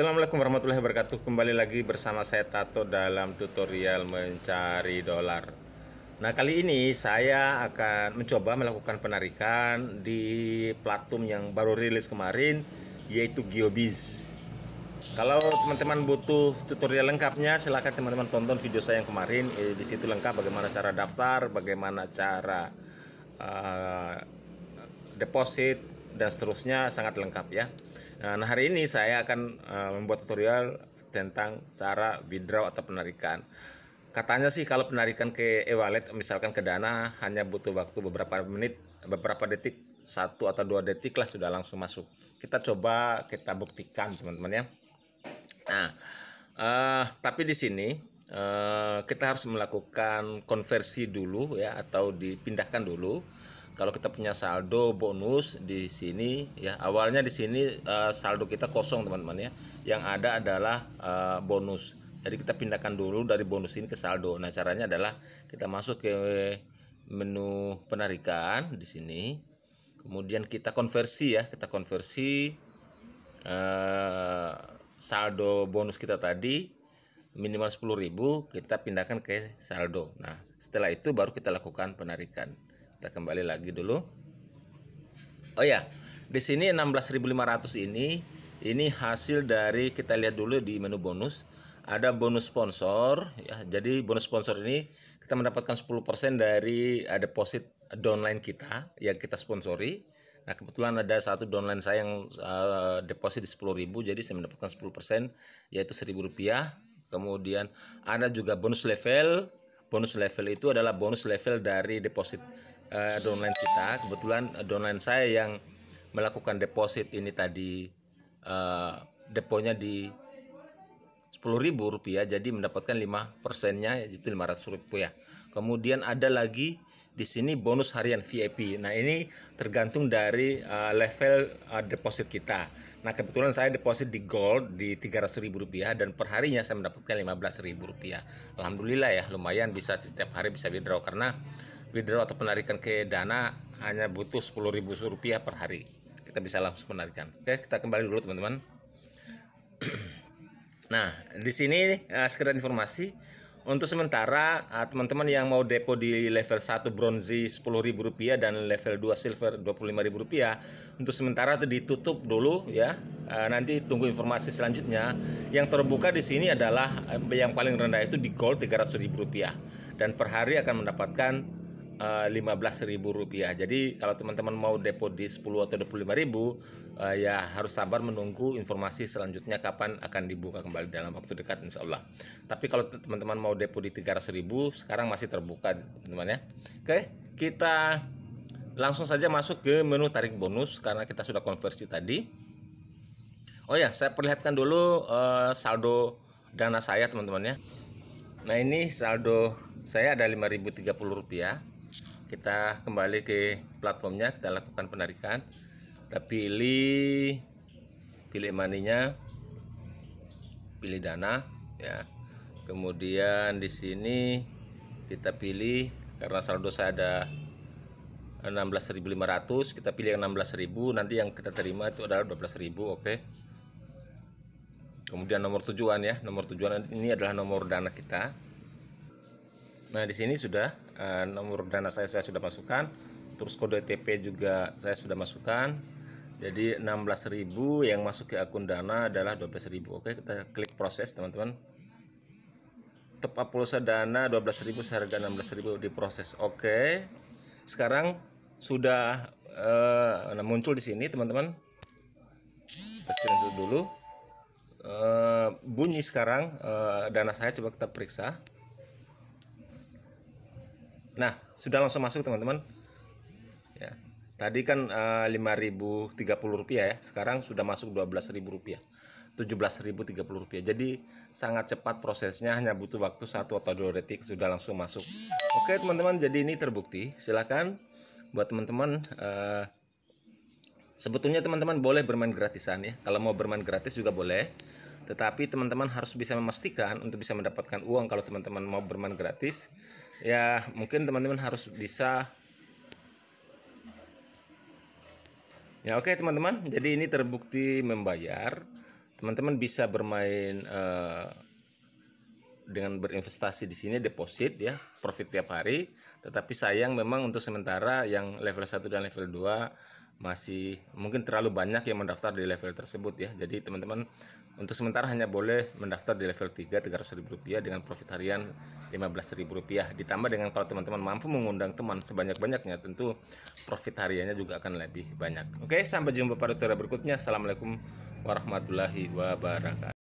Assalamualaikum warahmatullahi wabarakatuh Kembali lagi bersama saya Tato dalam tutorial mencari dolar Nah kali ini saya akan mencoba melakukan penarikan di platform yang baru rilis kemarin Yaitu Geobiz Kalau teman-teman butuh tutorial lengkapnya silahkan teman-teman tonton video saya yang kemarin eh, Di situ lengkap bagaimana cara daftar, bagaimana cara uh, deposit dan seterusnya sangat lengkap ya Eh, nah, hari ini saya akan eh, membuat tutorial tentang cara withdraw atau penarikan. Katanya sih kalau penarikan ke e-wallet misalkan ke Dana hanya butuh waktu beberapa menit, beberapa detik, satu atau dua detik lah sudah langsung masuk. Kita coba kita buktikan teman-teman ya. Nah, uh, tapi di sini uh, kita harus melakukan konversi dulu ya atau dipindahkan dulu kalau kita punya saldo bonus di sini ya awalnya di sini uh, saldo kita kosong teman-teman ya yang ada adalah uh, bonus jadi kita pindahkan dulu dari bonus ini ke saldo nah caranya adalah kita masuk ke menu penarikan di sini kemudian kita konversi ya kita konversi uh, saldo bonus kita tadi minimal 10.000 kita pindahkan ke saldo nah setelah itu baru kita lakukan penarikan kita kembali lagi dulu. Oh ya, di sini 16.500 ini ini hasil dari kita lihat dulu di menu bonus ada bonus sponsor ya. Jadi bonus sponsor ini kita mendapatkan 10% dari eh, deposit downline kita yang kita sponsori. Nah, kebetulan ada satu downline saya yang uh, deposit di 10.000 jadi saya mendapatkan 10% yaitu rp rupiah Kemudian ada juga bonus level. Bonus level itu adalah bonus level dari deposit uh, downline kita kebetulan uh, downline saya yang melakukan deposit ini tadi uh, deponya di sepuluh ribu rupiah jadi mendapatkan 5 persennya yaitu 500 rupiah kemudian ada lagi di sini bonus harian VIP nah ini tergantung dari uh, level uh, deposit kita nah kebetulan saya deposit di gold di ratus ribu rupiah dan perharinya saya mendapatkan belas ribu rupiah Alhamdulillah ya lumayan bisa setiap hari bisa withdraw karena withdraw atau penarikan ke dana hanya butuh Rp10.000 per hari. Kita bisa langsung penarikan. Oke, kita kembali dulu teman-teman. nah, di sini uh, sekedar informasi untuk sementara eh, teman-teman uh, yang mau depo di level 1 bronze Rp10.000 dan level 2 silver Rp25.000 untuk sementara itu ditutup dulu ya. Uh, nanti tunggu informasi selanjutnya. Yang terbuka di sini adalah yang paling rendah itu di gold 300.000 rupiah dan per hari akan mendapatkan 15.000 eh, rupiah. Jadi kalau teman-teman mau depo di 10 atau 25.000 eh, ya harus sabar menunggu informasi selanjutnya kapan akan dibuka kembali dalam waktu dekat insya Allah. Tapi kalau teman-teman mau depo di 300.000 sekarang masih terbuka teman-teman ya. Oke, kita langsung saja masuk ke menu tarik bonus karena kita sudah konversi tadi. Oh ya, saya perlihatkan dulu uh, saldo dana saya teman-teman ya. Nah, ini saldo saya ada 5.030 rupiah kita kembali ke platformnya kita lakukan penarikan kita pilih pilih maninya pilih dana ya kemudian di sini kita pilih karena saldo saya ada 16.500 kita pilih yang 16.000 nanti yang kita terima itu adalah 12.000 oke okay. kemudian nomor tujuan ya nomor tujuan ini adalah nomor dana kita nah di sini sudah Eh, nomor dana saya saya sudah masukkan terus kode ETP juga saya sudah masukkan jadi 16.000 yang masuk ke akun dana adalah 12.000 oke kita klik proses teman-teman tepat pulsa dana 12.000 seharga 16.000 diproses oke sekarang sudah uh, muncul di sini teman-teman screenshot dulu uh, bunyi sekarang uh, dana saya coba kita periksa Nah, sudah langsung masuk teman-teman. Ya. Tadi kan eh, uh, 5.030 rupiah ya, sekarang sudah masuk 12.000 rupiah. 17.030 rupiah. Jadi sangat cepat prosesnya, hanya butuh waktu satu atau dua detik sudah langsung masuk. Oke teman-teman, jadi ini terbukti. silakan buat teman-teman uh, sebetulnya teman-teman boleh bermain gratisan ya. Kalau mau bermain gratis juga boleh tetapi teman-teman harus bisa memastikan untuk bisa mendapatkan uang kalau teman-teman mau bermain gratis, ya mungkin teman-teman harus bisa Ya oke okay, teman-teman, jadi ini terbukti membayar. Teman-teman bisa bermain uh, dengan berinvestasi di sini deposit ya, profit tiap hari. Tetapi sayang memang untuk sementara yang level 1 dan level 2 masih mungkin terlalu banyak yang mendaftar di level tersebut ya. Jadi teman-teman untuk sementara hanya boleh mendaftar di level 3 ribu rupiah dengan profit harian rp rupiah Ditambah dengan kalau teman-teman mampu mengundang teman sebanyak-banyaknya tentu profit hariannya juga akan lebih banyak. Oke, sampai jumpa pada tutorial berikutnya. Assalamualaikum warahmatullahi wabarakatuh.